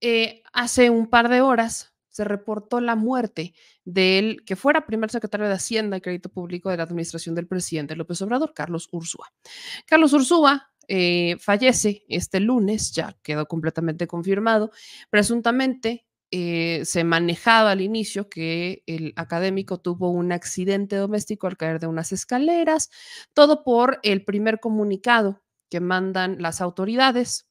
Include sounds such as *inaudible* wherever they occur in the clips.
Eh, hace un par de horas se reportó la muerte del que fuera primer secretario de Hacienda y Crédito Público de la administración del presidente López Obrador, Carlos Ursúa. Carlos Ursúa eh, fallece este lunes, ya quedó completamente confirmado. Presuntamente eh, se manejaba al inicio que el académico tuvo un accidente doméstico al caer de unas escaleras, todo por el primer comunicado que mandan las autoridades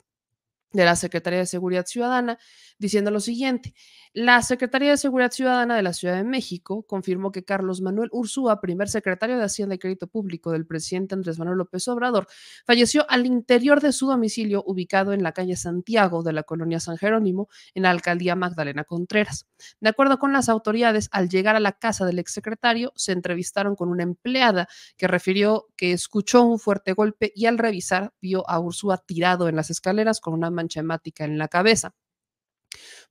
de la Secretaría de Seguridad Ciudadana, diciendo lo siguiente. La Secretaría de Seguridad Ciudadana de la Ciudad de México confirmó que Carlos Manuel Ursúa, primer secretario de Hacienda y Crédito Público del presidente Andrés Manuel López Obrador, falleció al interior de su domicilio ubicado en la calle Santiago de la colonia San Jerónimo, en la alcaldía Magdalena Contreras. De acuerdo con las autoridades, al llegar a la casa del exsecretario, se entrevistaron con una empleada que refirió que escuchó un fuerte golpe y al revisar vio a Ursúa tirado en las escaleras con una mancha hemática en la cabeza.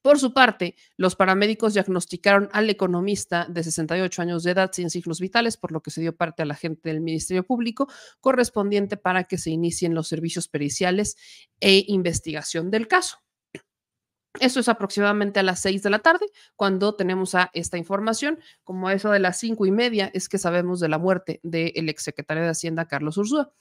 Por su parte, los paramédicos diagnosticaron al economista de 68 años de edad sin signos vitales, por lo que se dio parte a la gente del Ministerio Público correspondiente para que se inicien los servicios periciales e investigación del caso. Eso es aproximadamente a las 6 de la tarde, cuando tenemos a esta información, como eso de las cinco y media es que sabemos de la muerte del exsecretario de Hacienda, Carlos Ursúa.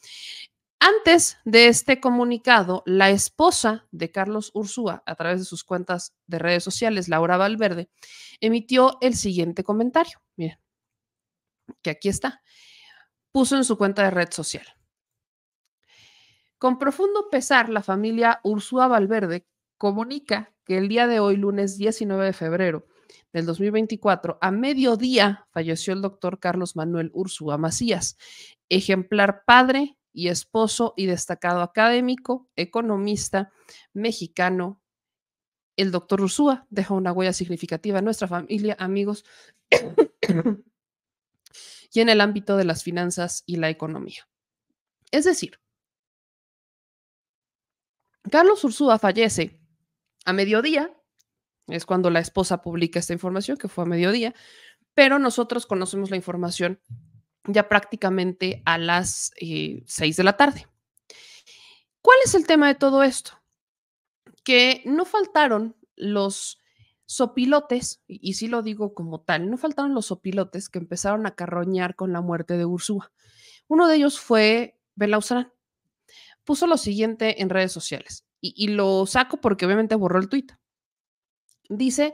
Antes de este comunicado, la esposa de Carlos Ursúa, a través de sus cuentas de redes sociales, Laura Valverde, emitió el siguiente comentario. Miren, que aquí está. Puso en su cuenta de red social. Con profundo pesar, la familia Ursúa Valverde comunica que el día de hoy, lunes 19 de febrero del 2024, a mediodía falleció el doctor Carlos Manuel Ursúa Macías, ejemplar padre y esposo y destacado académico, economista mexicano. El doctor Ursúa deja una huella significativa en nuestra familia, amigos, *coughs* y en el ámbito de las finanzas y la economía. Es decir, Carlos Ursúa fallece a mediodía, es cuando la esposa publica esta información, que fue a mediodía, pero nosotros conocemos la información ya prácticamente a las eh, seis 6 de la tarde. ¿Cuál es el tema de todo esto? Que no faltaron los sopilotes, y sí lo digo como tal, no faltaron los sopilotes que empezaron a carroñar con la muerte de Ursúa. Uno de ellos fue Belauzarán. Puso lo siguiente en redes sociales, y, y lo saco porque obviamente borró el tuit. Dice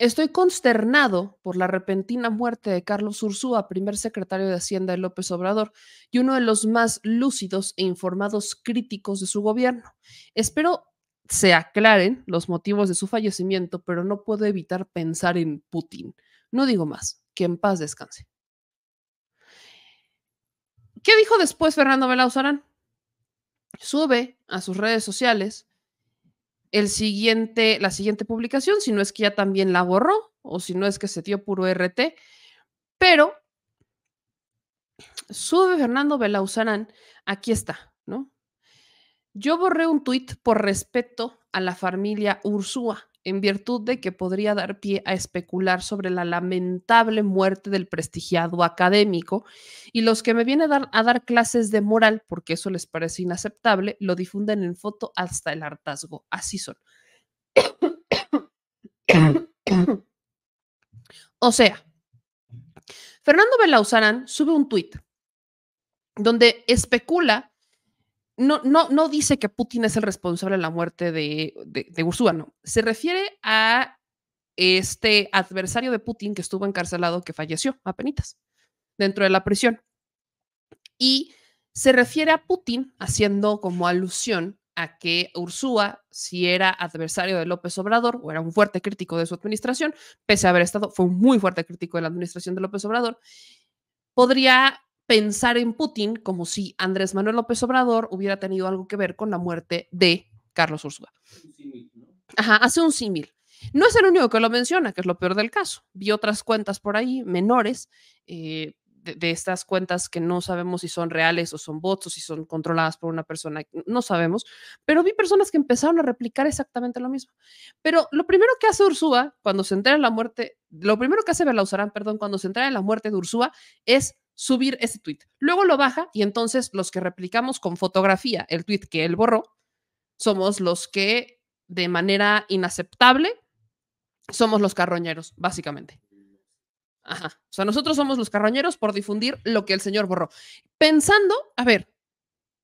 Estoy consternado por la repentina muerte de Carlos Ursúa, primer secretario de Hacienda de López Obrador y uno de los más lúcidos e informados críticos de su gobierno. Espero se aclaren los motivos de su fallecimiento, pero no puedo evitar pensar en Putin. No digo más, que en paz descanse. ¿Qué dijo después Fernando Sarán? Sube a sus redes sociales el siguiente, la siguiente publicación, si no es que ya también la borró o si no es que se dio puro RT, pero sube Fernando Belauzarán, aquí está, ¿no? Yo borré un tuit por respeto a la familia Ursúa en virtud de que podría dar pie a especular sobre la lamentable muerte del prestigiado académico, y los que me vienen a dar, clases de moral, porque eso les parece inaceptable, lo difunden en foto hasta el hartazgo. Así son. o sea, Fernando Belauzarán sube un tuit donde especula no, no, no dice que Putin es el responsable de la muerte de, de, no. Se refiere a este adversario de Putin que estuvo encarcelado, que falleció a penitas dentro de la prisión. Y se refiere a Putin haciendo como alusión a que Ursúa, si era adversario de López Obrador o era un fuerte crítico de su administración, pese a haber estado, fue un muy fuerte crítico de la administración de López Obrador, podría pensar en Putin como si Andrés Manuel López Obrador hubiera tenido algo que ver con la muerte de Carlos Ursúa. Ajá, hace un símil. No es el único que lo menciona, que es lo peor del caso. Vi otras cuentas por ahí, menores, eh, de, estas cuentas que no sabemos si son reales o son bots o si son controladas por una persona, no sabemos, pero vi personas que empezaron a replicar exactamente lo mismo. Pero lo primero que hace Ursúa cuando se entera en la muerte, lo primero que hace usarán, perdón, cuando se entera en la muerte de Ursúa es subir ese tweet. Luego lo baja y entonces los que replicamos con fotografía el tweet que él borró, somos los que de manera inaceptable somos los carroñeros, básicamente. O sea, nosotros somos los carroñeros por difundir lo que el señor borró. Pensando, a ver,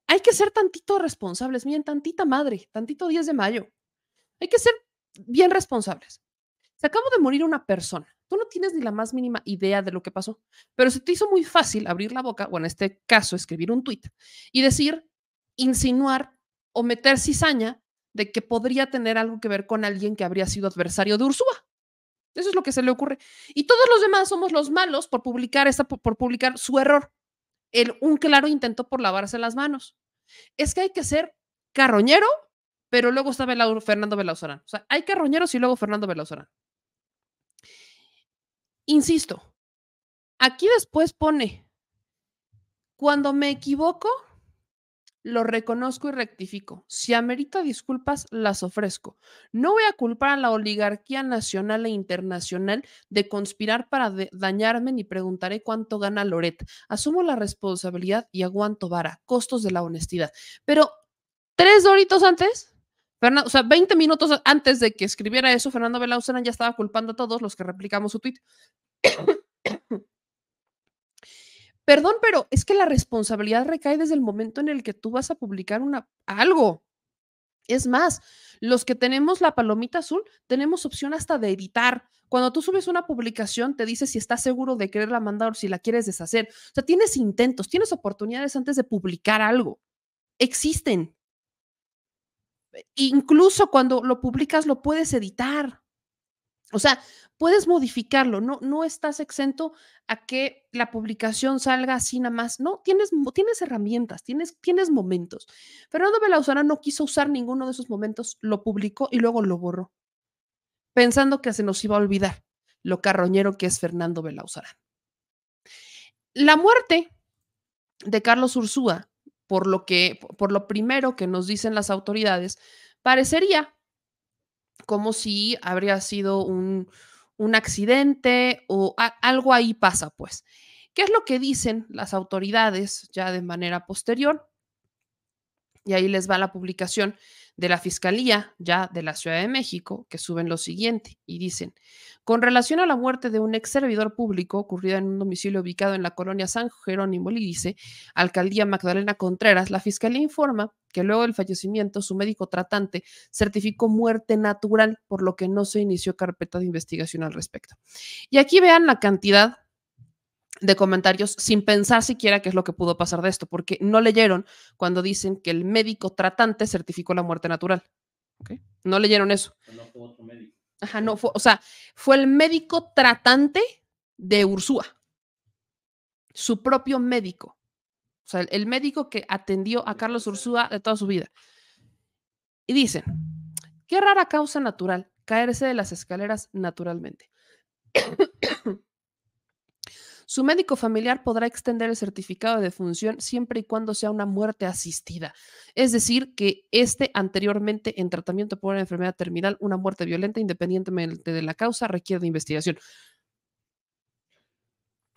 hay que ser tantito responsables, miren, tantita madre, tantito 10 de mayo. Hay que ser bien responsables. Se acabó de morir una persona tú no tienes ni la más mínima idea de lo que pasó, pero se te hizo muy fácil abrir la boca, o en este caso escribir un tuit, y decir, insinuar o meter cizaña de que podría tener algo que ver con alguien que habría sido adversario de Ursúa. Eso es lo que se le ocurre. Y todos los demás somos los malos por publicar, esta, por publicar su error, el, un claro intento por lavarse las manos. Es que hay que ser carroñero, pero luego está Fernando Belauzarán. O sea, hay carroñeros y luego Fernando Belauzarán. Insisto, aquí después pone, cuando me equivoco, lo reconozco y rectifico. Si amerita disculpas, las ofrezco. No voy a culpar a la oligarquía nacional e internacional de conspirar para dañarme ni preguntaré cuánto gana Loret. Asumo la responsabilidad y aguanto vara, costos de la honestidad. Pero tres doritos antes Fernando, o sea, 20 minutos antes de que escribiera eso, Fernando Belauzana ya estaba culpando a todos los que replicamos su tweet. *coughs* Perdón, pero es que la responsabilidad recae desde el momento en el que tú vas a publicar una, algo. Es más, los que tenemos la palomita azul tenemos opción hasta de editar. Cuando tú subes una publicación, te dice si estás seguro de quererla mandar o si la quieres deshacer. O sea, tienes intentos, tienes oportunidades antes de publicar algo. Existen, eh, incluso cuando lo publicas lo puedes editar. O sea, puedes modificarlo, no, no estás exento a que la publicación salga así nada más. No, tienes, tienes herramientas, tienes, tienes momentos. Fernando Belauzara no quiso usar ninguno de esos momentos, lo publicó y luego lo borró, pensando que se nos iba a olvidar lo carroñero que es Fernando Belauzarán. La muerte de Carlos Ursúa por lo que, por lo primero que nos dicen las autoridades, parecería como si habría sido un, accidente o algo ahí pasa, pues. ¿Qué es lo que dicen las autoridades ya de manera posterior? Y ahí les va la publicación de la Fiscalía ya de la Ciudad de México, que suben lo siguiente y dicen, con relación a la muerte de un ex servidor público ocurrida en un domicilio ubicado en la colonia San Jerónimo Lídice, alcaldía Magdalena Contreras, la fiscalía informa que luego del fallecimiento su médico tratante certificó muerte natural, por lo que no se inició carpeta de investigación al respecto. Y aquí vean la cantidad de comentarios sin pensar siquiera qué es lo que pudo pasar de esto, porque no leyeron cuando dicen que el médico tratante certificó la muerte natural. No leyeron eso. No fue otro médico. Ajá, no, fue, o sea, fue el médico tratante de Ursúa, su propio médico, o sea, el, el médico que atendió a Carlos Ursúa de toda su vida. Y dicen, qué rara causa natural, caerse de las escaleras naturalmente. Su médico familiar podrá extender el certificado de defunción siempre y cuando sea una muerte asistida, es decir, que este anteriormente en tratamiento por una enfermedad terminal, una muerte violenta, independientemente de la causa, requiere de investigación.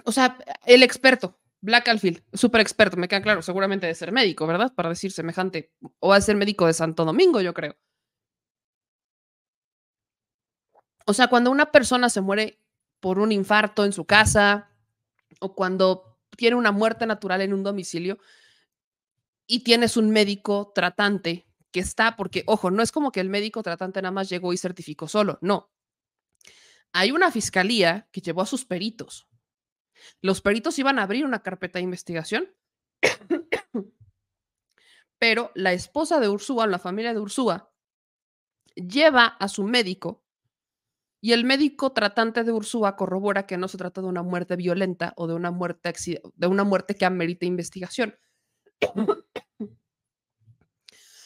O sea, el experto, Black Alfield, súper experto, me queda claro, seguramente de ser médico, ¿verdad? Para decir semejante, o de ser médico de Santo Domingo, yo creo. O sea, cuando una persona se muere por un infarto en su casa, o cuando tiene una muerte natural en un domicilio y tienes un médico tratante que está, porque, ojo, no es como que el médico tratante nada más llegó y certificó solo, no. Hay una fiscalía que llevó a sus peritos. Los peritos iban a abrir una carpeta de investigación, *coughs* pero la esposa de Ursúa, la familia de Ursúa, lleva a su médico y el médico tratante de Ursúa corrobora que no se trata de una muerte violenta o de una muerte, de una muerte que amerite investigación.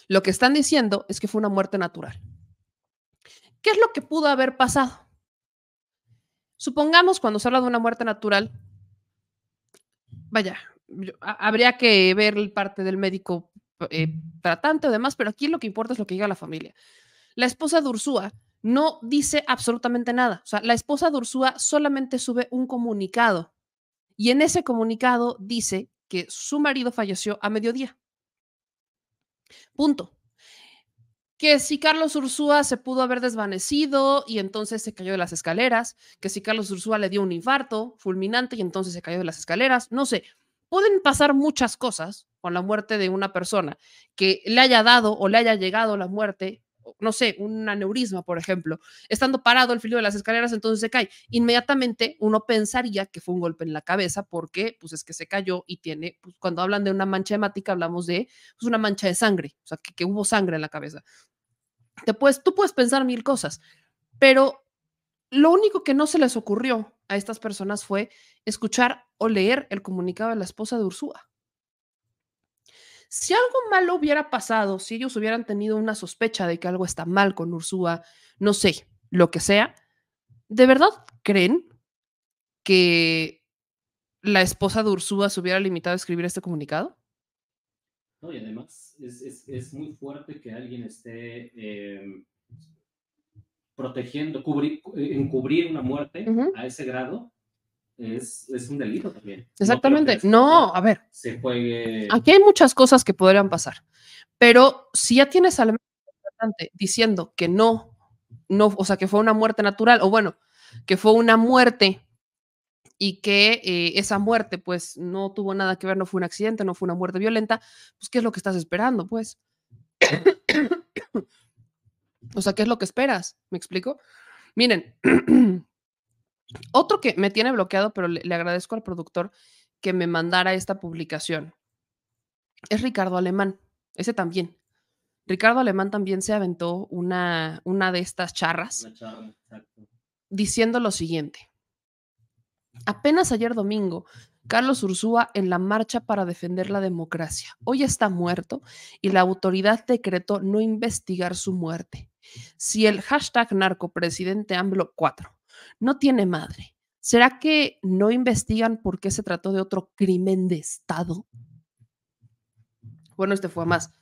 lo que están diciendo es que fue una muerte natural. ¿Qué es lo que pudo haber pasado? Supongamos cuando se habla de una muerte natural, vaya, habría que ver el parte del médico eh, tratante o demás, pero aquí lo que importa es lo que diga la familia. La esposa de Ursúa no dice absolutamente nada. O sea, la esposa de Ursúa solamente sube un comunicado y en ese comunicado dice que su marido falleció a mediodía. Punto. Que si Carlos Ursúa se pudo haber desvanecido y entonces se cayó de las escaleras, que si Carlos Ursúa le dio un infarto fulminante y entonces se cayó de las escaleras, no sé. Pueden pasar muchas cosas con la muerte de una persona que le haya dado o le haya llegado la muerte no sé, un aneurisma, por ejemplo, estando parado al filo de las escaleras, entonces se cae. Inmediatamente uno pensaría que fue un golpe en la cabeza porque pues es que se cayó y tiene, pues, cuando hablan de una mancha hemática, hablamos de pues, una mancha de sangre, o sea, que, hubo sangre en la cabeza. Te tú puedes pensar mil cosas, pero lo único que no se les ocurrió a estas personas fue escuchar o leer el comunicado de la esposa de Ursúa. Si algo malo hubiera pasado, si ellos hubieran tenido una sospecha de que algo está mal con Ursúa, no sé, lo que sea, ¿de verdad creen que la esposa de Ursúa se hubiera limitado a escribir este comunicado? No, y además es, muy fuerte que alguien esté em, protegiendo, cubrir, eh, encubrir una muerte a ese grado es, un delito también. Exactamente. Este no, a ver. Aquí hay muchas cosas que podrían pasar, pero si ya tienes al diciendo que no, no, o sea, que fue una muerte natural, o bueno, que fue una muerte y que eh, esa muerte pues no tuvo nada que ver, no fue un accidente, no fue una muerte violenta, pues ¿qué es lo que estás esperando? Pues... *coughs* o sea, ¿qué es lo que esperas? ¿Me explico? Miren, otro que me tiene bloqueado, pero le, agradezco al productor que me mandara esta publicación, es Ricardo Alemán, ese también. Ricardo Alemán también se aventó una, una de estas charras diciendo lo siguiente. Apenas ayer domingo, Carlos Ursúa en la marcha para defender la democracia. Hoy está muerto y la autoridad decretó no investigar su muerte. Si el hashtag narcopresidente AMLO 4 no tiene madre. ¿Será que no investigan por qué se trató de otro crimen de Estado? Bueno, este fue más.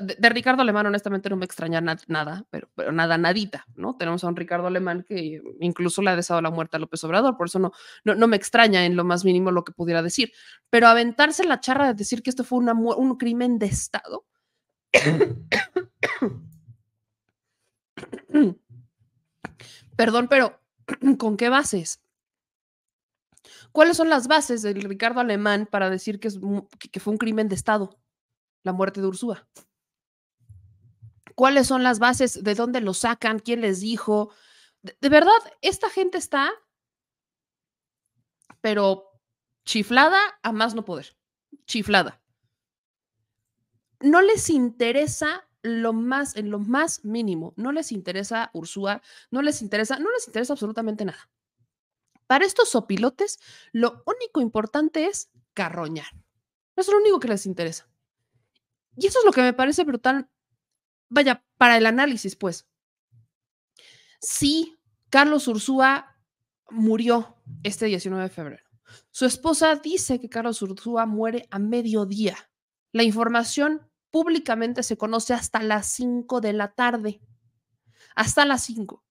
de, Ricardo Alemán, honestamente, no me extraña nada, pero, nada, nadita, ¿no? Tenemos a un Ricardo Alemán que incluso le ha deseado la muerte a López Obrador, por eso no, no, me extraña en lo más mínimo lo que pudiera decir. Pero aventarse la charra de decir que esto fue un crimen de Estado. *coughs* *coughs* Perdón, pero Mm, ¿Con qué bases? ¿Cuáles son las bases del Ricardo Alemán para decir que, es, que fue un crimen de Estado la muerte de Ursúa? ¿Cuáles son las bases? ¿De dónde lo sacan? ¿Quién les dijo? de verdad, esta gente está, pero chiflada a más no poder. Chiflada. No les interesa lo más, en lo más mínimo. No les interesa Ursúa, no les interesa, no les interesa absolutamente nada. Para estos sopilotes, lo único importante es carroñar. Eso es lo único que les interesa. Y eso es lo que me parece brutal. Vaya, para el análisis, pues. si Carlos Ursúa murió este 19 de febrero. Su esposa dice que Carlos Ursúa muere a mediodía. La información públicamente se conoce hasta las 5 de la tarde. Hasta las 5.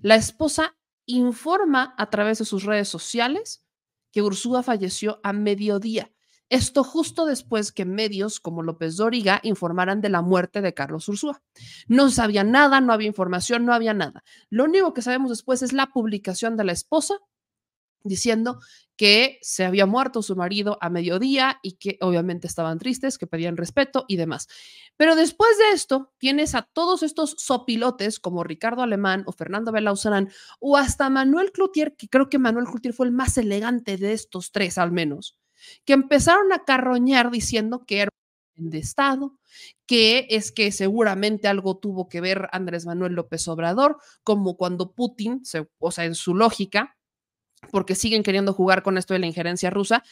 La esposa informa a través de sus redes sociales que Ursúa falleció a mediodía. Esto justo después que medios como López Dóriga informaran de la muerte de Carlos Ursúa. No sabía nada, no había información, no había nada. Lo único que sabemos después es la publicación de la esposa diciendo que se había muerto su marido a mediodía y que obviamente estaban tristes, que pedían respeto y demás. Pero después de esto, tienes a todos estos sopilotes como Ricardo Alemán o Fernando Belauzarán o hasta Manuel Cloutier, que creo que Manuel Cloutier fue el más elegante de estos tres al menos, que empezaron a carroñar diciendo que era de Estado, que es que seguramente algo tuvo que ver Andrés Manuel López Obrador, como cuando Putin, o sea, en su lógica, porque siguen queriendo jugar con esto de la injerencia rusa,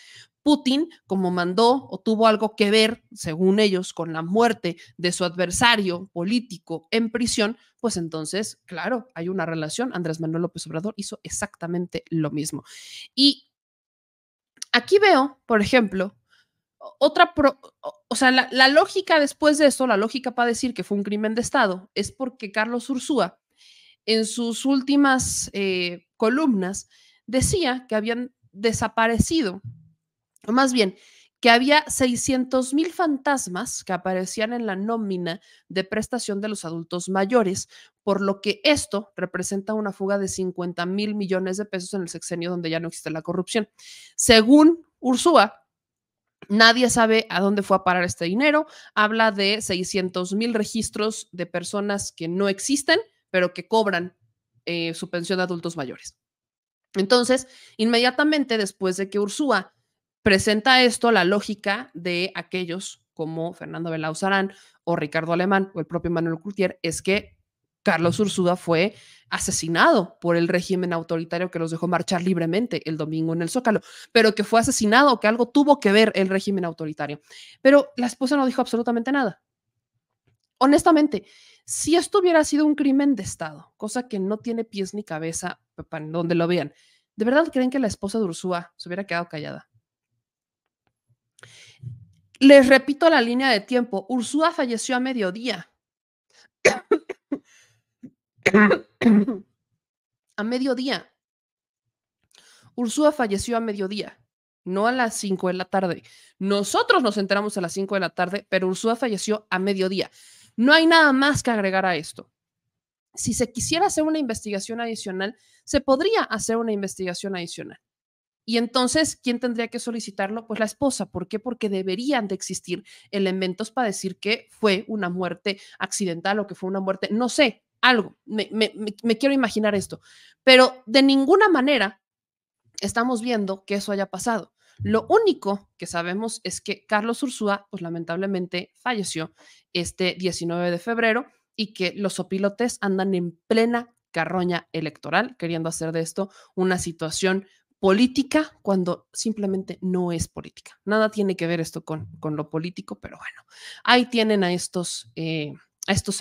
Putin, como mandó o tuvo algo que ver, según ellos, con la muerte de su adversario político en prisión, pues entonces, claro, hay una relación. Andrés Manuel López Obrador hizo exactamente lo mismo. Y aquí veo, por ejemplo, otra, o sea, la, lógica después de esto, la lógica para decir que fue un crimen de Estado, es porque Carlos Ursúa, en sus últimas eh, columnas, decía que habían desaparecido, o más bien, que había 600 mil fantasmas que aparecían en la nómina de prestación de los adultos mayores, por lo que esto representa una fuga de 50 mil millones de pesos en el sexenio donde ya no existe la corrupción. Según Ursúa, Nadie sabe a dónde fue a parar este dinero. Habla de 600 mil registros de personas que no existen, pero que cobran eh, su pensión de adultos mayores. Entonces, inmediatamente después de que Ursúa presenta esto, la lógica de aquellos como Fernando Belauzarán o Ricardo Alemán o el propio Manuel Curtier es que Carlos Ursúa fue asesinado por el régimen autoritario que los dejó marchar libremente el domingo en el Zócalo, pero que fue asesinado, que algo tuvo que ver el régimen autoritario. Pero la esposa no dijo absolutamente nada honestamente, si esto hubiera sido un crimen de Estado, cosa que no tiene pies ni cabeza para donde lo vean, ¿de verdad creen que la esposa de Ursúa se hubiera quedado callada? Les repito la línea de tiempo. Ursúa falleció a mediodía. a mediodía. Ursúa falleció a mediodía, no a las 5 de la tarde. Nosotros nos enteramos a las 5 de la tarde, pero Ursúa falleció a mediodía. No hay nada más que agregar a esto. Si se quisiera hacer una investigación adicional, se podría hacer una investigación adicional. Y entonces, ¿quién tendría que solicitarlo? Pues la esposa. ¿Por qué? Porque deberían de existir elementos para decir que fue una muerte accidental o que fue una muerte, no sé, algo. Me, me, quiero imaginar esto. Pero de ninguna manera estamos viendo que eso haya pasado. Lo único que sabemos es que Carlos Ursúa, pues lamentablemente falleció este 19 de febrero y que los opilotes andan en plena carroña electoral, queriendo hacer de esto una situación política cuando simplemente no es política. Nada tiene que ver esto con, lo político, pero bueno, ahí tienen a estos, eh, a estos